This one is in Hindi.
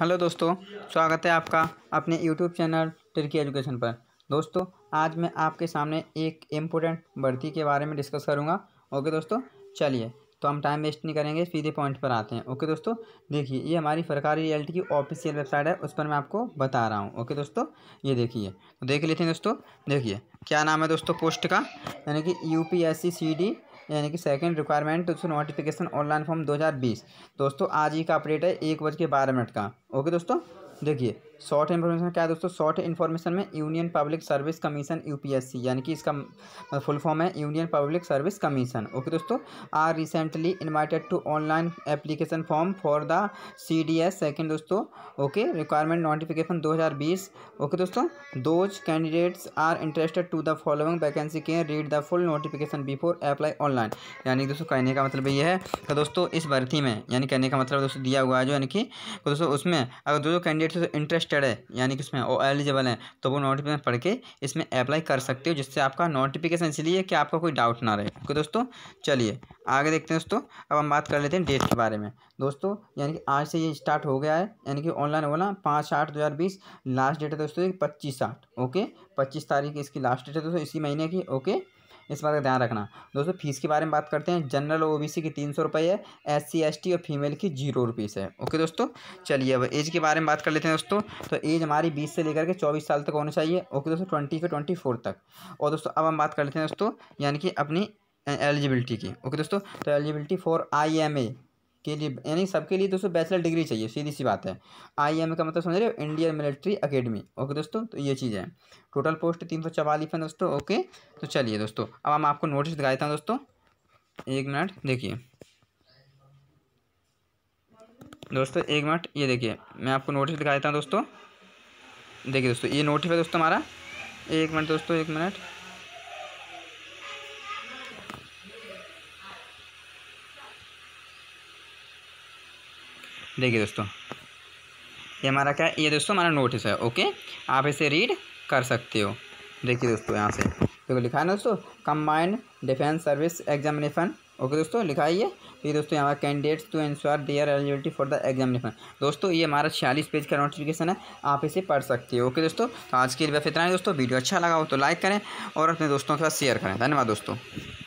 हेलो दोस्तों स्वागत है आपका अपने यूट्यूब चैनल टर्की एजुकेशन पर दोस्तों आज मैं आपके सामने एक इम्पोर्टेंट भर्ती के बारे में डिस्कस करूंगा ओके दोस्तों चलिए तो हम टाइम वेस्ट नहीं करेंगे सीधे पॉइंट पर आते हैं ओके दोस्तों देखिए ये हमारी सरकारी रियल्टी की ऑफिशियल वेबसाइट है उस पर मैं आपको बता रहा हूँ ओके दोस्तों ये देखिए तो देख लेते हैं दोस्तों देखिए क्या नाम है दोस्तों पोस्ट का यानी कि U P S C C D यानी कि सेकंड रिक्वायरमेंट तो उसको नोटिफिकेशन ऑनलाइन फॉर्म 2020 दोस्तों आज ही का अपडेट है एक बज के बारह मिनट का ओके दोस्तों देखिए शॉर्ट इन्फॉर्मेशन क्या है दोस्तों शॉर्ट इन्फॉर्मेशन में union public service commission UPSC यानी कि इसका फुल फॉर्म है union public service commission okay दोस्तों are recently invited to online application form for the C D S second दोस्तों ओके रिक्वायरमेंट नोटिफिकेशन दो हज़ार बीस ओके दोस्तों those candidates are interested to the following vacancy के read the full notification before apply online यानी दोस्तों कहने का मतलब ये है तो दोस्तों इस भर्ती में यानी कहने का मतलब दोस्तों दिया हुआ है जो यानी कि तो दोस्तों उसमें अगर दो जो कैंडिडेट इट इंटरेस्टेड तो है यानी कि उसमें एलिजिबल है तो वो नोटिफिकेशन पढ़ के इसमें अप्लाई कर सकते हो जिससे आपका नोटिफिकेशन इसलिए कि आपका कोई डाउट ना रहे ओके दोस्तों चलिए आगे देखते हैं दोस्तों अब हम बात कर लेते हैं डेट के बारे में दोस्तों यानी कि आज से ये स्टार्ट हो गया है यानी कि ऑनलाइन होना पाँच आठ दो हज़ार बीस लास्ट डेट है दोस्तों पच्चीस आठ ओके पच्चीस तारीख इसकी लास्ट डेट है दोस्तों इसी महीने की ओके इस बात का ध्यान रखना दोस्तों फीस के बारे में बात करते हैं जनरल ओ बी सी की तीन सौ रुपये है एस सी एस टी और फीमेल की जीरो रुपीस है ओके दोस्तों चलिए अब एज के बारे में बात कर लेते हैं दोस्तों तो एज हमारी बीस से लेकर के चौबीस साल तक होना चाहिए ओके दोस्तों ट्वेंटी से ट्वेंटी फोर तक और दोस्तों अब हम बात कर लेते हैं दोस्तों यानी कि अपनी एलिजिबिलिटी की ओके दोस्तों तो eligibility for I M A के लिए यानी सबके लिए दोस्तों बैचलर डिग्री चाहिए सीधी सी बात है आई एम का मतलब समझ रहे हो इंडियन मिलिट्री अकेडमी ओके दोस्तों तो ये चीज़ है टोटल पोस्ट तीन सौ चवालीस है दोस्तों ओके तो चलिए दोस्तों अब हम आपको नोटिस दिखा देता हूँ दोस्तों एक मिनट देखिए दोस्तों एक मिनट ये देखिए मैं आपको नोटिस दिखा देता हूँ दोस्तों देखिए दोस्तों ये नोटिस है दोस्तों हमारा एक मिनट दोस्तों एक मिनट देखिए दोस्तों ये हमारा क्या ये दोस्तों हमारा नोटिस है ओके आप इसे रीड कर सकते हो देखिए दोस्तों यहाँ से देखो लिखा है ना दोस्तों combined defence service examination okay दोस्तों लिखा है ये तो ये दोस्तों यहाँ candidates to ensure their eligibility for the examination दोस्तों ये हमारा छियालीस पेज का नोटिफिकेशन है आप इसे पढ़ सकते हो ओके दोस्तों तो आज के लिए बस इतना ही दोस्तों वीडियो अच्छा लगा हो तो लाइक करें और अपने दोस्तों के साथ शेयर करें धन्यवाद दोस्तों